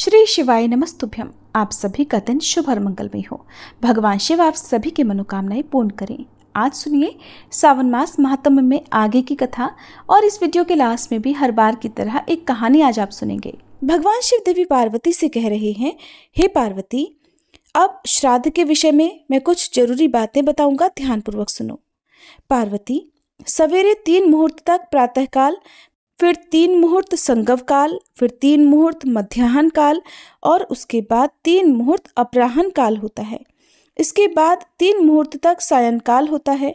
श्री शिवाय नमस्तुभ्यम आप सभी का दिन शुभ और मंगलमय हो भगवान शिव आप सभी की मनोकामनाएं पूर्ण करें आज सुनिए सावन मास महात्म में आगे की कथा और इस वीडियो के लास्ट में भी हर बार की तरह एक कहानी आज आप सुनेंगे भगवान शिव देवी पार्वती से कह रहे हैं हे पार्वती अब श्राद्ध के विषय में मैं कुछ जरूरी बातें बताऊंगा ध्यानपूर्वक सुनो पार्वती सवेरे तीन मुहूर्त तक प्रातःकाल फिर तीन मुहूर्त संगव काल फिर तीन मुहूर्त मध्याह्न काल और उसके बाद तीन मुहूर्त अपराहन काल होता है इसके बाद तीन मुहूर्त तक सायंकाल होता है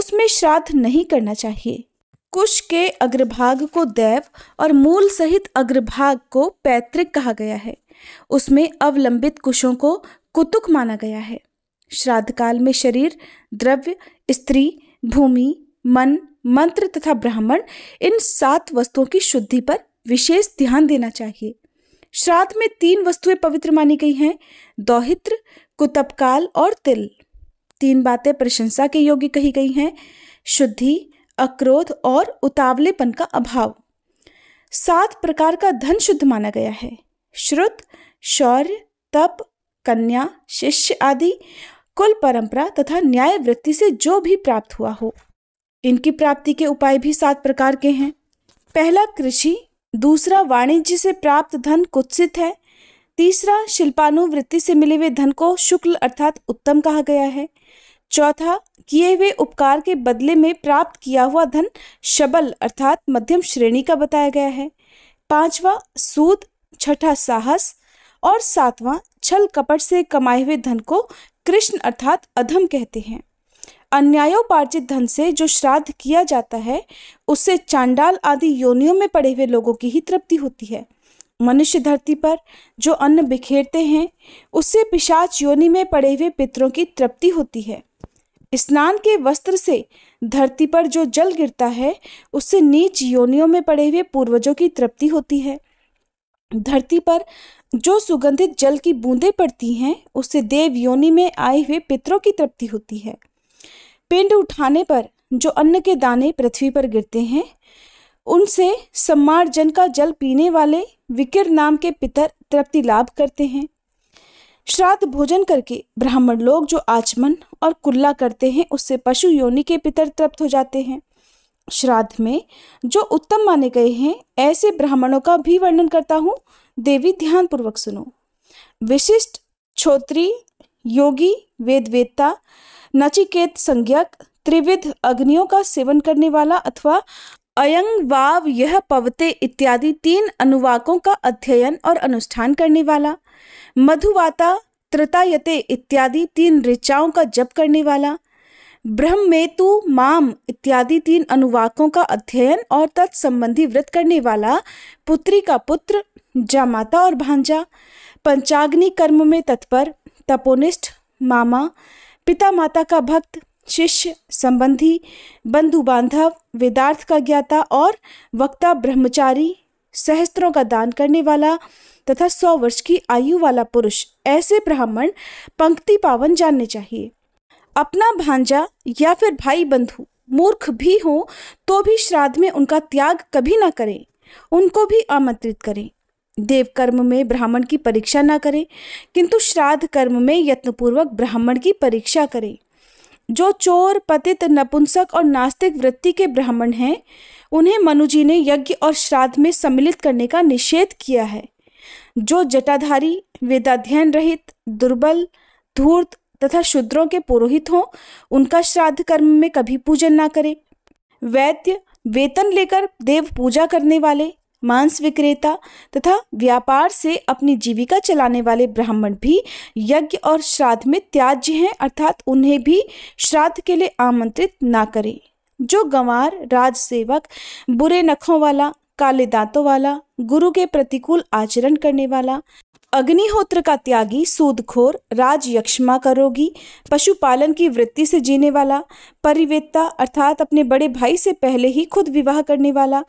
उसमें श्राद्ध नहीं करना चाहिए कुश के अग्रभाग को दैव और मूल सहित अग्रभाग को पैतृक कहा गया है उसमें अवलंबित कुशों को कुतुक माना गया है श्राद्ध काल में शरीर द्रव्य स्त्री भूमि मन मंत्र तथा ब्राह्मण इन सात वस्तुओं की शुद्धि पर विशेष ध्यान देना चाहिए श्राद्ध में तीन वस्तुएं पवित्र मानी गई हैं दौहित्र कुतपकाल और तिल तीन बातें प्रशंसा के योग्य कही गई हैं शुद्धि अक्रोध और उतावलेपन का अभाव सात प्रकार का धन शुद्ध माना गया है श्रुत शौर्य तप कन्या शिष्य आदि कुल परंपरा तथा न्याय वृत्ति से जो भी प्राप्त हुआ हो इनकी प्राप्ति के उपाय भी सात प्रकार के हैं पहला कृषि दूसरा वाणिज्य से प्राप्त धन कुत्सित है तीसरा शिल्पानुवृत्ति से मिले हुए धन को शुक्ल अर्थात उत्तम कहा गया है चौथा किए हुए उपकार के बदले में प्राप्त किया हुआ धन शबल अर्थात मध्यम श्रेणी का बताया गया है पांचवा सूद छठा साहस और सातवां छल कपट से कमाए हुए धन को कृष्ण अर्थात अधम कहते हैं अन्यायोपार्जित धन से जो श्राद्ध किया जाता है उससे चांडाल आदि योनियों में पड़े हुए लोगों की ही तृप्ति होती है मनुष्य धरती पर जो अन्न बिखेरते हैं उससे पिशाच योनि में पड़े हुए पितरों की तृप्ति होती है स्नान के वस्त्र से धरती पर जो जल गिरता है उससे नीच योनियों में पड़े हुए पूर्वजों की तृप्ति होती है धरती पर जो सुगंधित जल की बूंदें पड़ती हैं उससे देव योनि में आए हुए पितरों की तृप्ति होती है पिंड उठाने पर जो अन्न के दाने पृथ्वी पर गिरते हैं उनसे सम्मार्जन का जल पीने वाले विकिर नाम के पितर तृप्ति लाभ करते हैं श्राद्ध भोजन करके ब्राह्मण लोग जो आचमन और कुल्ला करते हैं उससे पशु योनि के पितर तृप्त हो जाते हैं श्राद्ध में जो उत्तम माने गए हैं ऐसे ब्राह्मणों का भी वर्णन करता हूँ देवी ध्यान पूर्वक सुनो विशिष्ट छोत्री योगी वेदवेत्ता नचिकेत संज्ञक त्रिविध अग्नियों का सेवन करने वाला अथवा अयंग वाव यह पवते इत्यादि तीन अनुवाकों का अध्ययन और अनुष्ठान करने वाला मधुवाता त्रतायते इत्यादि तीन ऋचाओं का जप करने वाला ब्रह्मेतु माम इत्यादि तीन अनुवाकों का अध्ययन और तत्संबंधी व्रत करने वाला पुत्री का पुत्र जामाता और भांजा पंचाग्नि कर्म में तत्पर तपोनिष्ठ मामा पिता माता का भक्त शिष्य संबंधी बंधु बांधव वेदार्थ का ज्ञाता और वक्ता ब्रह्मचारी सहस्त्रों का दान करने वाला तथा सौ वर्ष की आयु वाला पुरुष ऐसे ब्राह्मण पंक्ति पावन जानने चाहिए अपना भांजा या फिर भाई बंधु मूर्ख भी हो तो भी श्राद्ध में उनका त्याग कभी ना करें उनको भी आमंत्रित करें देव कर्म में ब्राह्मण की परीक्षा ना करें किंतु श्राद्ध कर्म में यत्नपूर्वक ब्राह्मण की परीक्षा करें जो चोर पतित नपुंसक और नास्तिक वृत्ति के ब्राह्मण हैं उन्हें मनुजी ने यज्ञ और श्राद्ध में सम्मिलित करने का निषेध किया है जो जटाधारी वेदाध्ययन रहित दुर्बल धूर्त तथा शूद्रों के पुरोहित हों उनका श्राद्ध कर्म में कभी पूजन ना करें वैद्य वेतन लेकर देव पूजा करने वाले मांस विक्रेता तथा व्यापार से अपनी जीविका चलाने वाले ब्राह्मण भी यज्ञ और श्राद्ध में त्याज्य हैं अर्थात उन्हें भी श्राद्ध के लिए आमंत्रित ना करें जो गंवार राजसेवक बुरे नखों वाला काले दांतों वाला गुरु के प्रतिकूल आचरण करने वाला अग्निहोत्र का त्यागी सूदखोर राज यक्षमा का रोगी पशुपालन की वृत्ति से जीने वाला परिवेत्ता अर्थात अपने बड़े भाई से पहले ही खुद विवाह करने वाला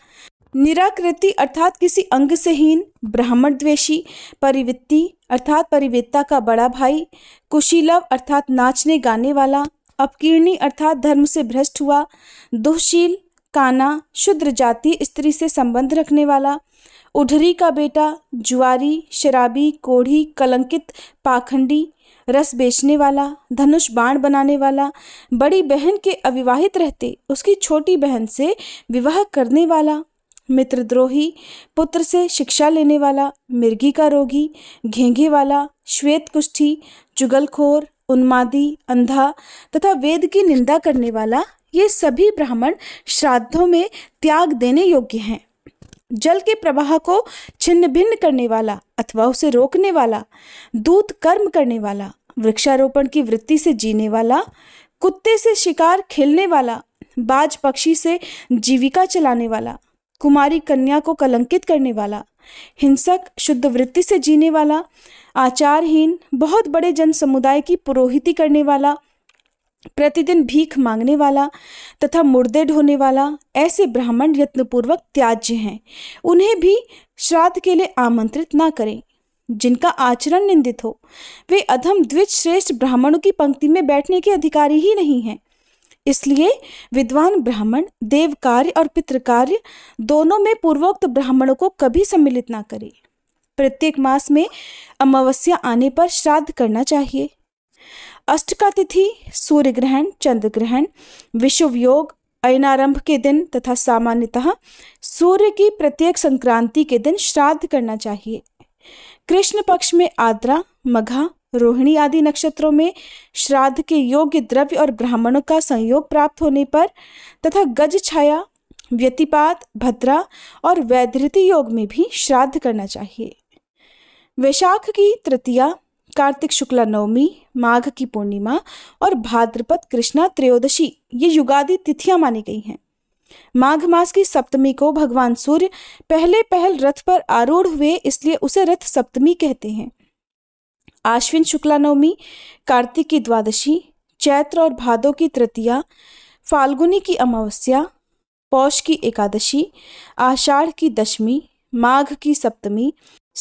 निराकृति अर्थात किसी अंग से हीन ब्राह्मण द्वेषी परिवृत्ति अर्थात परिवेत्ता का बड़ा भाई कुशीलव अर्थात नाचने गाने वाला अपकीर्णी अर्थात धर्म से भ्रष्ट हुआ दोषशील काना शुद्र जाति स्त्री से संबंध रखने वाला उढरी का बेटा जुआरी शराबी कोढ़ी कलंकित पाखंडी रस बेचने वाला धनुष बाण बनाने वाला बड़ी बहन के अविवाहित रहते उसकी छोटी बहन से विवाह करने वाला मित्रद्रोही पुत्र से शिक्षा लेने वाला मिर्गी का रोगी घेंघे वाला श्वेत कुष्ठी जुगलखोर उन्मादी अंधा तथा वेद की निंदा करने वाला ये सभी ब्राह्मण श्राद्धों में त्याग देने योग्य हैं जल के प्रवाह को छिन्न भिन्न करने वाला अथवा उसे रोकने वाला दूत कर्म करने वाला वृक्षारोपण की वृत्ति से जीने वाला कुत्ते से शिकार खेलने वाला बाज पक्षी से जीविका चलाने वाला कुमारी कन्या को कलंकित करने वाला हिंसक शुद्ध वृत्ति से जीने वाला आचारहीन बहुत बड़े जन समुदाय की पुरोहिति करने वाला प्रतिदिन भीख मांगने वाला तथा मुर्दे ढोने वाला ऐसे ब्राह्मण यत्नपूर्वक त्याज्य हैं उन्हें भी श्राद्ध के लिए आमंत्रित ना करें जिनका आचरण निंदित हो वे अधम द्विज श्रेष्ठ ब्राह्मणों की पंक्ति में बैठने के अधिकारी ही नहीं हैं इसलिए विद्वान ब्राह्मण देव कार्य और पितृकार्य दोनों में पूर्वोक्त ब्राह्मणों को कभी सम्मिलित ना करे प्रत्येक मास में अमावस्या आने पर श्राद्ध करना चाहिए अष्ट का तिथि सूर्य ग्रहण चंद्र ग्रहण विश्व योग अयनारंभ के दिन तथा सामान्यतः सूर्य की प्रत्येक संक्रांति के दिन श्राद्ध करना चाहिए कृष्ण पक्ष में आद्रा मघा रोहिणी आदि नक्षत्रों में श्राद्ध के योग्य द्रव्य और ब्राह्मणों का संयोग प्राप्त होने पर तथा गज छाया व्यतिपात भद्रा और वैधृति योग में भी श्राद्ध करना चाहिए वैशाख की तृतीया कार्तिक शुक्ला नवमी माघ की पूर्णिमा और भाद्रपद कृष्णा त्रयोदशी ये युगादि तिथियां मानी गई हैं माघ मास की सप्तमी को भगवान सूर्य पहले पहल रथ पर आरूढ़ हुए इसलिए उसे रथ सप्तमी कहते हैं आश्विन शुक्ला नवमी कार्तिक की द्वादशी चैत्र और भादो की तृतीया फाल्गुनी की अमावस्या पौष की एकादशी आषाढ़ की दशमी माघ की सप्तमी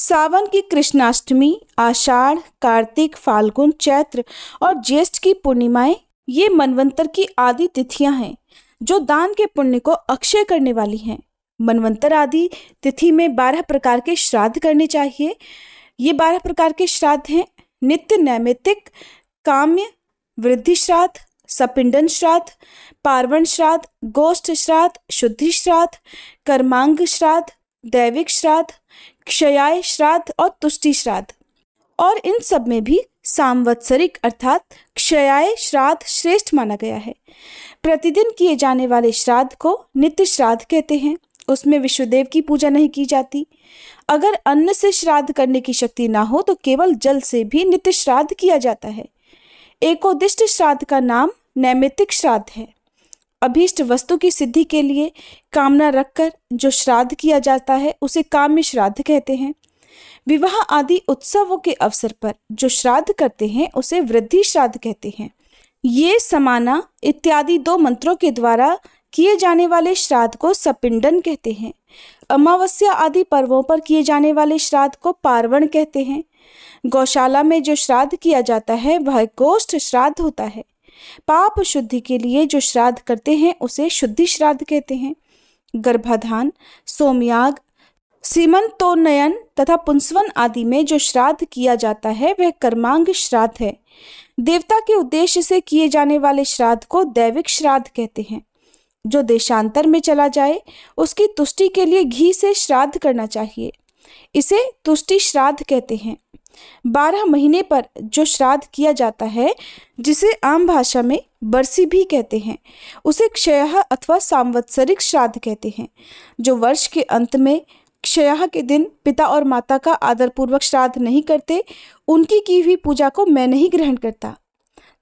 सावन की कृष्णाष्टमी आषाढ़ कार्तिक फाल्गुन चैत्र और ज्येष्ठ की पूर्णिमाएं ये मनवंतर की आदि तिथियां हैं जो दान के पुण्य को अक्षय करने वाली हैं मनवंतर आदि तिथि में बारह प्रकार के श्राद्ध करने चाहिए ये बारह प्रकार के श्राद्ध हैं नित्य नैमित्तिक काम्य वृद्धि श्राद्ध सपिंडन श्राद्ध पार्वण श्राद्ध गोष्ठ श्राद्ध शुद्धि श्राद्ध कर्मांग श्राद्ध दैविक श्राद्ध क्षयाय श्राद्ध और तुष्टि श्राद्ध और इन सब में भी सामवत्सरिक अर्थात क्षयाय श्राद्ध श्रेष्ठ माना गया है प्रतिदिन किए जाने वाले श्राद्ध को नित्य श्राद्ध कहते हैं उसमें विश्वदेव की पूजा नहीं की जाती अगर अन्न से श्राद्ध करने की शक्ति ना हो तो केवल जल से भी नित्य श्राद्ध किया जाता है एकोदिष्ट श्राद्ध का नाम नैमित्तिक श्राद्ध है अभीष्ट वस्तु की सिद्धि के लिए कामना रखकर जो श्राद्ध किया जाता है उसे काम्य श्राद्ध कहते हैं विवाह आदि उत्सवों के अवसर पर जो श्राद्ध करते हैं उसे वृद्धि श्राद्ध कहते हैं ये समाना इत्यादि दो मंत्रों के द्वारा किए जाने वाले श्राद्ध को सपिंडन कहते हैं अमावस्या आदि पर्वों पर किए जाने वाले श्राद्ध को पार्वण कहते हैं गौशाला में जो श्राद्ध किया जाता है वह गोष्ठ श्राद्ध होता है पाप शुद्धि के लिए जो श्राद्ध करते हैं उसे शुद्धि श्राद्ध कहते हैं गर्भाधान सोमयाग सीमंतोन्नयन तथा पुंसवन आदि में जो श्राद्ध किया जाता है वह कर्मांग श्राद्ध है देवता के उद्देश्य से किए जाने वाले श्राद्ध को दैविक श्राद्ध कहते हैं जो देशांतर में चला जाए उसकी तुष्टि के लिए घी से श्राद्ध करना चाहिए इसे तुष्टि श्राद्ध कहते हैं बारह महीने पर जो श्राद्ध किया जाता है जिसे आम भाषा में बरसी भी कहते हैं उसे क्षय अथवा सांवत्सरिक श्राद्ध कहते हैं जो वर्ष के अंत में क्षय के दिन पिता और माता का आदरपूर्वक श्राद्ध नहीं करते उनकी की हुई पूजा को मैं नहीं ग्रहण करता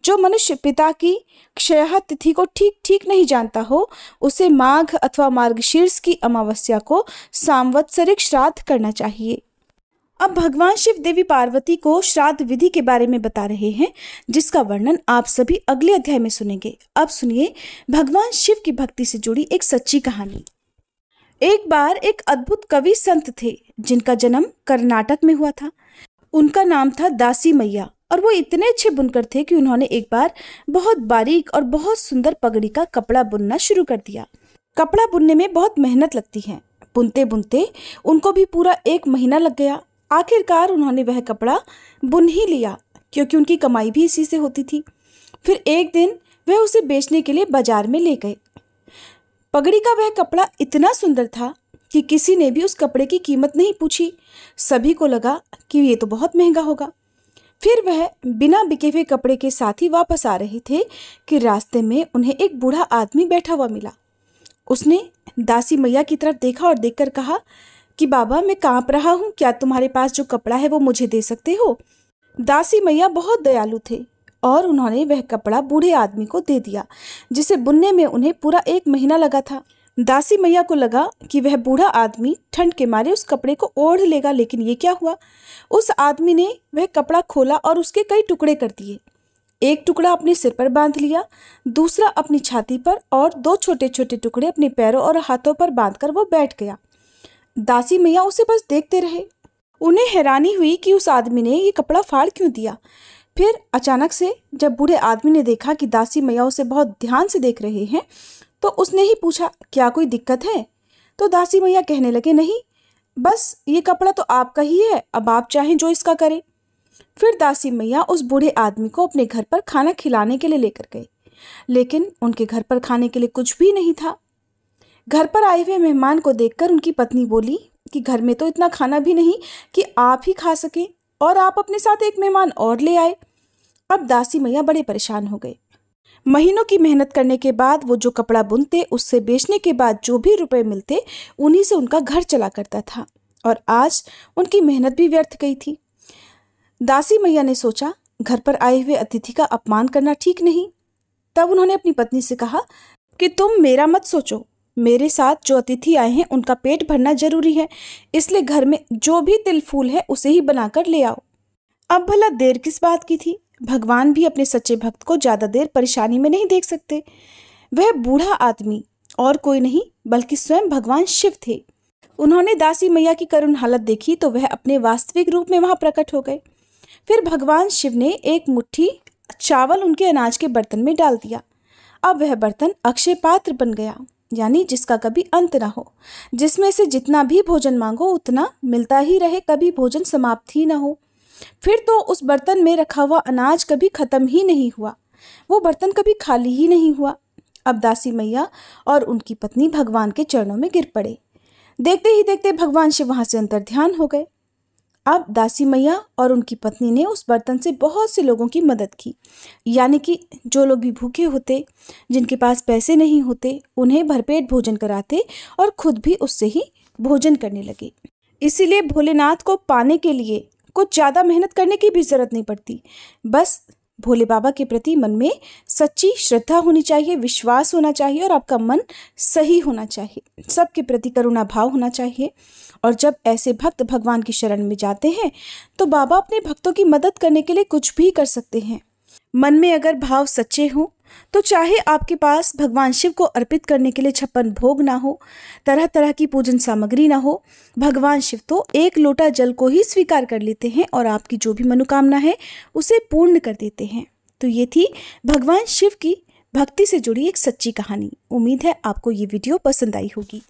जो मनुष्य पिता की क्षय तिथि को ठीक ठीक नहीं जानता हो उसे माघ अथवा मार्गशीर्ष की अमावस्या को सांवत्सरिक श्राद्ध करना चाहिए अब भगवान शिव देवी पार्वती को श्राद्ध विधि के बारे में बता रहे हैं जिसका वर्णन आप सभी अगले अध्याय में सुनेंगे अब सुनिए भगवान शिव की भक्ति से जुड़ी एक सच्ची कहानी एक बार एक अद्भुत कवि संत थे जिनका जन्म कर्नाटक में हुआ था उनका नाम था दासी मैया और वो इतने अच्छे बुनकर थे कि उन्होंने एक बार बहुत बारीक और बहुत सुंदर पगड़ी का कपड़ा बुनना शुरू कर दिया कपड़ा बुनने में बहुत मेहनत लगती है बुनते बुनते उनको भी पूरा एक महीना लग गया आखिरकार उन्होंने वह कपड़ा बुन ही लिया क्योंकि उनकी कमाई भी इसी से होती थी फिर एक दिन वह उसे बेचने के लिए बाजार में ले गए पगड़ी का वह कपड़ा इतना सुंदर था कि किसी ने भी उस कपड़े की कीमत नहीं पूछी सभी को लगा कि ये तो बहुत महंगा होगा फिर वह बिना बिके हुए कपड़े के साथ ही वापस आ रहे थे कि रास्ते में उन्हें एक बूढ़ा आदमी बैठा हुआ मिला उसने दासी मैया की तरफ देखा और देखकर कहा कि बाबा मैं कांप रहा हूँ क्या तुम्हारे पास जो कपड़ा है वो मुझे दे सकते हो दासी मैया बहुत दयालु थे और उन्होंने वह कपड़ा बूढ़े आदमी को दे दिया जिसे बुनने में उन्हें पूरा एक महीना लगा था दासी मैया को लगा कि वह बूढ़ा आदमी ठंड के मारे उस कपड़े को ओढ़ लेगा लेकिन ये क्या हुआ उस आदमी ने वह कपड़ा खोला और उसके कई टुकड़े कर दिए एक टुकड़ा अपने सिर पर बांध लिया दूसरा अपनी छाती पर और दो छोटे छोटे टुकड़े अपने पैरों और हाथों पर बांधकर वो बैठ गया दासी मैया उसे बस देखते रहे उन्हें हैरानी हुई कि उस आदमी ने ये कपड़ा फाड़ क्यों दिया फिर अचानक से जब बूढ़े आदमी ने देखा कि दासी मैया उसे बहुत ध्यान से देख रहे हैं तो उसने ही पूछा क्या कोई दिक्कत है तो दासी मैया कहने लगे नहीं बस ये कपड़ा तो आपका ही है अब आप चाहें जो इसका करें फिर दासी मैया उस बूढ़े आदमी को अपने घर पर खाना खिलाने के लिए लेकर गई लेकिन उनके घर पर खाने के लिए कुछ भी नहीं था घर पर आए हुए मेहमान को देखकर उनकी पत्नी बोली कि घर में तो इतना खाना भी नहीं कि आप ही खा सकें और आप अपने साथ एक मेहमान और ले आए अब दासी मैया बड़े परेशान हो गए महीनों की मेहनत करने के बाद वो जो कपड़ा बुनते उससे बेचने के बाद जो भी रुपए मिलते उन्हीं से उनका घर चला करता था और आज उनकी मेहनत भी व्यर्थ गई थी दासी मैया ने सोचा घर पर आए हुए अतिथि का अपमान करना ठीक नहीं तब उन्होंने अपनी पत्नी से कहा कि तुम मेरा मत सोचो मेरे साथ जो अतिथि आए हैं उनका पेट भरना जरूरी है इसलिए घर में जो भी तिल फूल है उसे ही बनाकर ले आओ अब भला देर किस बात की थी भगवान भी अपने सच्चे भक्त को ज़्यादा देर परेशानी में नहीं देख सकते वह बूढ़ा आदमी और कोई नहीं बल्कि स्वयं भगवान शिव थे उन्होंने दासी मैया की करुण हालत देखी तो वह अपने वास्तविक रूप में वहाँ प्रकट हो गए फिर भगवान शिव ने एक मुट्ठी चावल उनके अनाज के बर्तन में डाल दिया अब वह बर्तन अक्षय पात्र बन गया यानी जिसका कभी अंत ना हो जिसमें से जितना भी भोजन मांगो उतना मिलता ही रहे कभी भोजन समाप्त ही ना हो फिर तो उस बर्तन में रखा हुआ अनाज कभी ख़त्म ही नहीं हुआ वो बर्तन कभी खाली ही नहीं हुआ अब दासी मैया और उनकी पत्नी भगवान के चरणों में गिर पड़े देखते ही देखते भगवान शिव वहाँ से अंतर्ध्यान हो गए अब दासी मैया और उनकी पत्नी ने उस बर्तन से बहुत से लोगों की मदद की यानी कि जो लोग भी भूखे होते जिनके पास पैसे नहीं होते उन्हें भरपेट भोजन कराते और खुद भी उससे ही भोजन करने लगे इसीलिए भोलेनाथ को पाने के लिए कुछ ज़्यादा मेहनत करने की भी ज़रूरत नहीं पड़ती बस भोले बाबा के प्रति मन में सच्ची श्रद्धा होनी चाहिए विश्वास होना चाहिए और आपका मन सही होना चाहिए सबके प्रति करुणा भाव होना चाहिए और जब ऐसे भक्त भगवान की शरण में जाते हैं तो बाबा अपने भक्तों की मदद करने के लिए कुछ भी कर सकते हैं मन में अगर भाव सच्चे हों तो चाहे आपके पास भगवान शिव को अर्पित करने के लिए छप्पन भोग ना हो तरह तरह की पूजन सामग्री ना हो भगवान शिव तो एक लोटा जल को ही स्वीकार कर लेते हैं और आपकी जो भी मनोकामना है उसे पूर्ण कर देते हैं तो ये थी भगवान शिव की भक्ति से जुड़ी एक सच्ची कहानी उम्मीद है आपको ये वीडियो पसंद आई होगी